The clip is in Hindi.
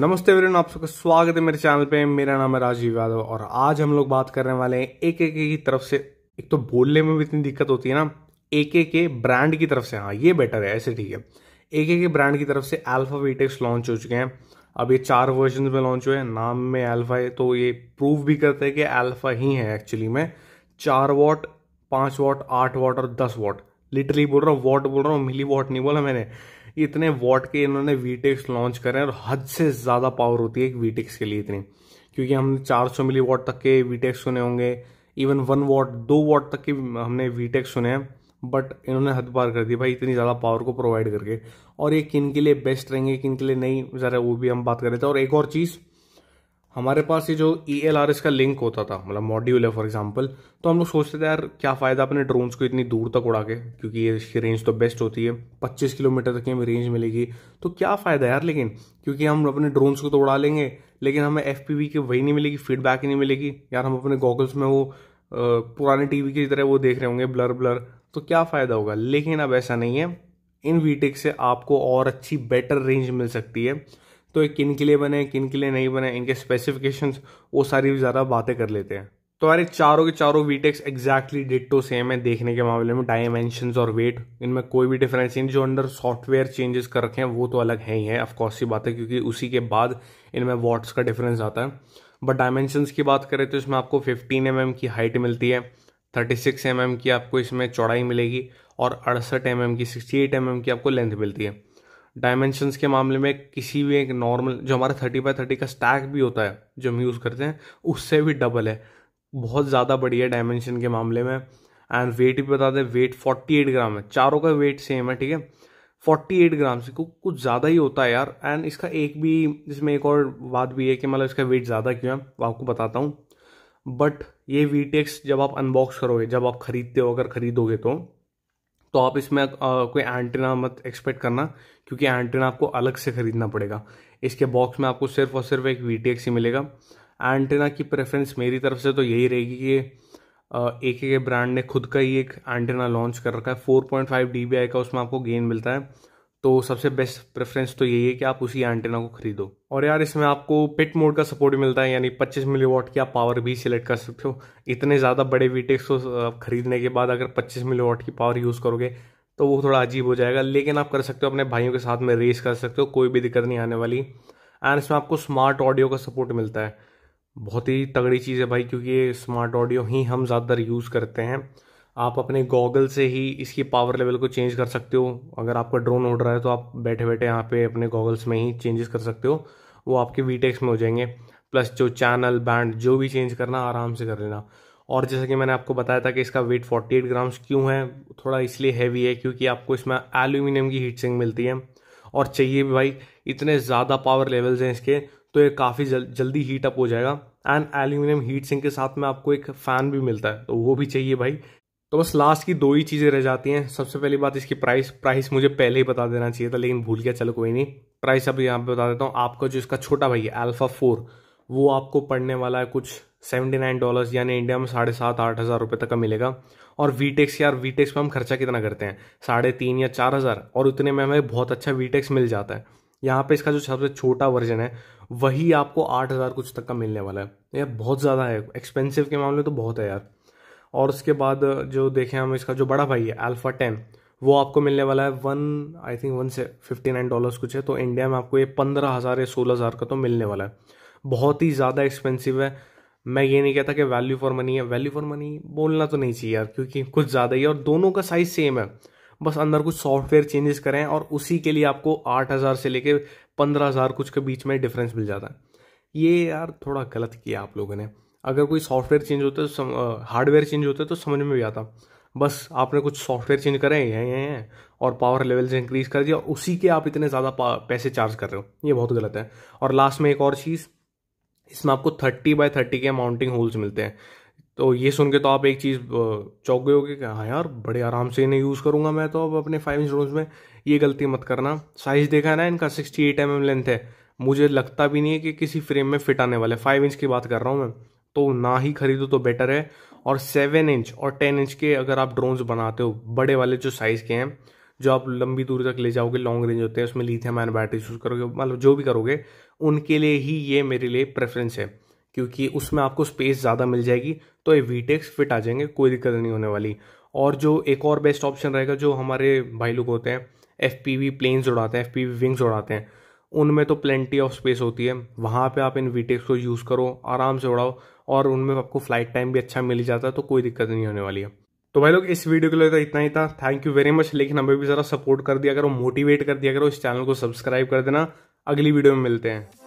नमस्ते वरुण आप सबका स्वागत है मेरे चैनल पे मेरा नाम है राजीव यादव और आज हम लोग बात करने वाले हैं एक एक की तरफ से एक तो बोलने में भी इतनी दिक्कत होती है ना एक के ब्रांड की तरफ से हाँ ये बेटर है ऐसे ठीक है एक के ब्रांड की तरफ से अल्फा वीटेक्स लॉन्च हो चुके हैं अब ये चार वर्जन में लॉन्च हुए हैं नाम में अल्फा है तो ये प्रूव भी करते हैं कि अल्फा ही है एक्चुअली में चार वॉट पाँच वॉट आठ वॉट और दस वॉट लिटरली बोल रहा हूँ वॉट बोल रहा हूँ मिली वॉट नहीं बोला मैंने इतने वॉट के इन्होंने वीटेक्स लॉन्च करें और हद से ज़्यादा पावर होती है एक वीटेक्स के लिए इतनी क्योंकि हमने 400 मिली वॉट तक के वीटेक्स सुने होंगे इवन वन वॉट दो वॉट तक के हमने वीटेक्स सुने हैं बट इन्होंने हद पार कर दी भाई इतनी ज़्यादा पावर को प्रोवाइड करके और ये किन के लिए बेस्ट रहेंगे किन के लिए नहीं ज़रा वो भी हम बात कर रहे थे और एक और चीज़ हमारे पास ये जो ई एल आर एस का लिंक होता था मतलब मॉड्यूल है फॉर एग्जाम्पल तो हम लोग सोचते थे यार क्या फ़ायदा अपने ड्रोन्स को इतनी दूर तक उड़ा के क्योंकि ये इसकी रेंज तो बेस्ट होती है 25 किलोमीटर तक की हमें रेंज मिलेगी तो क्या फ़ायदा यार लेकिन क्योंकि हम अपने ड्रोन्स को तो उड़ा लेंगे लेकिन हमें एफ पी वी की वही नहीं मिलेगी फीडबैक ही नहीं मिलेगी यार हम अपने गॉगल्स में वो पुराने टी वी की तरह वो देख रहे होंगे ब्लर ब्लर तो क्या फ़ायदा होगा लेकिन अब ऐसा नहीं है इन वीटेक से आपको और अच्छी बेटर रेंज मिल सकती है तो ये किन के लिए बने किन के लिए नहीं बने इनके स्पेसिफिकेशंस वो सारी ज़्यादा बातें कर लेते हैं तो हमारे चारों के चारों वीटेक्स एग्जैक्टली डिटो सेम है देखने के मामले में डायमेंशन और वेट इनमें कोई भी डिफरेंस नहीं जो अंडर सॉफ्टवेयर चेंजेस कर रखे हैं वो तो अलग है ही है ऑफकोर्स ये बात है क्योंकि उसी के बाद इनमें वॉट्स का डिफरेंस आता है बट डायमेंशन की बात करें तो इसमें आपको फिफ्टीन एम mm की हाइट मिलती है थर्टी सिक्स एम mm की आपको इसमें चौड़ाई मिलेगी और अड़सठ एम mm की सिक्सटी एट एम mm की आपको लेंथ मिलती है डायमेंशंस के मामले में किसी भी एक नॉर्मल जो हमारा थर्टी बाय थर्टी का स्टैक भी होता है जो हम यूज़ करते हैं उससे भी डबल है बहुत ज़्यादा बढ़िया डायमेंशन के मामले में एंड वेट भी बता दें वेट फोर्टी एट ग्राम है चारों का वेट सेम है ठीक है फोर्टी एट ग्राम से कुछ ज़्यादा ही होता है यार एंड इसका एक भी इसमें एक और बात भी है कि मतलब इसका वेट ज़्यादा क्यों है वो आपको बताता हूँ बट ये वी जब आप अनबॉक्स करोगे जब आप खरीदते हो अगर खरीदोगे तो तो आप इसमें कोई एंटीना मत एक्सपेक्ट करना क्योंकि एंटीना आपको अलग से ख़रीदना पड़ेगा इसके बॉक्स में आपको सिर्फ और सिर्फ एक वी ही मिलेगा एंटीना की प्रेफरेंस मेरी तरफ से तो यही रहेगी कि एक एक ब्रांड ने खुद का ही एक एंटीना लॉन्च कर रखा है फोर पॉइंट का उसमें आपको गेन मिलता है तो सबसे बेस्ट प्रेफरेंस तो यही है कि आप उसी एंटेना को खरीदो और यार इसमें आपको पिट मोड का सपोर्ट मिलता है यानी 25 मिली वाट की आप पावर भी सिलेक्ट कर सकते हो इतने ज़्यादा बड़े वीटेक्स को खरीदने के बाद अगर 25 मिली वाट की पावर यूज़ करोगे तो वो थोड़ा अजीब हो जाएगा लेकिन आप कर सकते हो अपने भाइयों के साथ में रेस कर सकते हो कोई भी दिक्कत नहीं आने वाली एंड इसमें आपको स्मार्ट ऑडियो का सपोर्ट मिलता है बहुत ही तगड़ी चीज़ है भाई क्योंकि ये स्मार्ट ऑडियो ही हम ज़्यादातर यूज़ करते हैं आप अपने गॉगल से ही इसकी पावर लेवल को चेंज कर सकते हो अगर आपका ड्रोन उड़ रहा है तो आप बैठे बैठे यहाँ पे अपने गॉगल्स में ही चेंजेस कर सकते हो वो आपके वीटेक्स में हो जाएंगे प्लस जो चैनल बैंड जो भी चेंज करना आराम से कर लेना और जैसा कि मैंने आपको बताया था कि इसका वेट 48 ग्राम्स क्यों है थोड़ा इसलिए हैवी है क्योंकि आपको इसमें एल्यूमिनियम की हीट सिंग मिलती है और चाहिए भी भाई इतने ज़्यादा पावर लेवल्स हैं इसके तो ये काफ़ी जल, जल्दी हीट अप हो जाएगा एंड एल्यूमिनियम हीट सिंक के साथ में आपको एक फ़ैन भी मिलता है तो वो भी चाहिए भाई तो बस लास्ट की दो ही चीज़ें रह जाती हैं सबसे पहली बात इसकी प्राइस प्राइस मुझे पहले ही बता देना चाहिए था लेकिन भूल गया चलो कोई नहीं प्राइस अब यहाँ पे बता देता हूँ आपका जो इसका छोटा भाई है अल्फ़ा फोर वो आपको पड़ने वाला है कुछ सेवेंटी नाइन डॉलर्स यानी इंडिया में साढ़े सात आठ हज़ार रुपये तक का मिलेगा और वी टेक्स यार वी टेक्स पर हम खर्चा कितना करते हैं साढ़े तीन या चार हज़ार और उतने में हमें बहुत अच्छा वी टेक्स मिल जाता है यहाँ पे इसका जो सबसे छोटा वर्जन है वही आपको आठ हज़ार कुछ तक का मिलने वाला है यार बहुत ज़्यादा है एक्सपेंसिव के मामले तो बहुत है यार और उसके बाद जो देखें हम इसका जो बड़ा भाई है अल्फ़ा टेन वो आपको मिलने वाला है वन आई थिंक वन से फिफ्टी नाइन डॉलर्स कुछ है तो इंडिया में आपको ये पंद्रह हज़ार या सोलह हज़ार का तो मिलने वाला है बहुत ही ज़्यादा एक्सपेंसिव है मैं ये नहीं कहता कि वैल्यू फॉर मनी है वैल्यू फॉर मनी बोलना तो नहीं चाहिए यार क्योंकि कुछ ज़्यादा ही है और दोनों का साइज़ सेम है बस अंदर कुछ सॉफ्टवेयर चेंजेस करें और उसी के लिए आपको आठ हज़ार से लेके पंद्रह हज़ार कुछ के बीच में डिफरेंस मिल जाता है ये यार थोड़ा गलत किया आप लोगों ने अगर कोई सॉफ्टवेयर चेंज होता है तो हार्डवेयर चेंज होता है तो समझ में भी आता बस आपने कुछ सॉफ्टवेयर चेंज करें हैं हैं और पावर लेवल से इंक्रीज कर दिया उसी के आप इतने ज़्यादा पैसे चार्ज कर रहे हो ये बहुत गलत है और लास्ट में एक और चीज़ इसमें आपको थर्टी बाय थर्टी के माउंटिंग होल्स मिलते हैं तो ये सुन के तो आप एक चीज़ चौंक गए होगे कि हाँ यार बड़े आराम से इन्हें यूज़ करूँगा मैं तो अब अपने फाइव इंच रोज में ये गलती मत करना साइज़ देखा है ना इनका sixty eight M M length है मुझे लगता भी नहीं है कि किसी फ्रेम में फिट आने वाले फाइव इंच की बात कर रहा हूँ मैं तो ना ही खरीदो तो बेटर है और सेवन इंच और टेन इंच के अगर आप ड्रोन्स बनाते हो बड़े वाले जो साइज़ के हैं जो आप लंबी दूरी तक ले जाओगे लॉन्ग रेंज होते हैं उसमें लिथियम आयन बैटरी यूज़ करोगे मतलब जो भी करोगे उनके लिए ही ये मेरे लिए प्रेफरेंस है क्योंकि उसमें आपको स्पेस ज़्यादा मिल जाएगी तो ये वीटेक्स फिट आ जाएंगे कोई दिक्कत नहीं होने वाली और जो एक और बेस्ट ऑप्शन रहेगा जो हमारे भाई लोग होते हैं एफ पी वी प्लेन्स उड़ाते हैं एफ पी वी विंग्स उड़ाते हैं उनमें तो प्लेंटी ऑफ स्पेस होती है वहाँ पे आप इन वीटेक्स को यूज़ करो आराम से उड़ाओ और उनमें आपको फ्लाइट टाइम भी अच्छा मिल जाता है तो कोई दिक्कत नहीं होने वाली है तो भाई लोग इस वीडियो के लिए तो इतना ही था थैंक यू वेरी मच लेकिन हमें भी ज़रा सपोर्ट कर दिया करो मोटिवेट कर दिया करो इस चैनल को सब्सक्राइब कर देना अगली वीडियो में मिलते हैं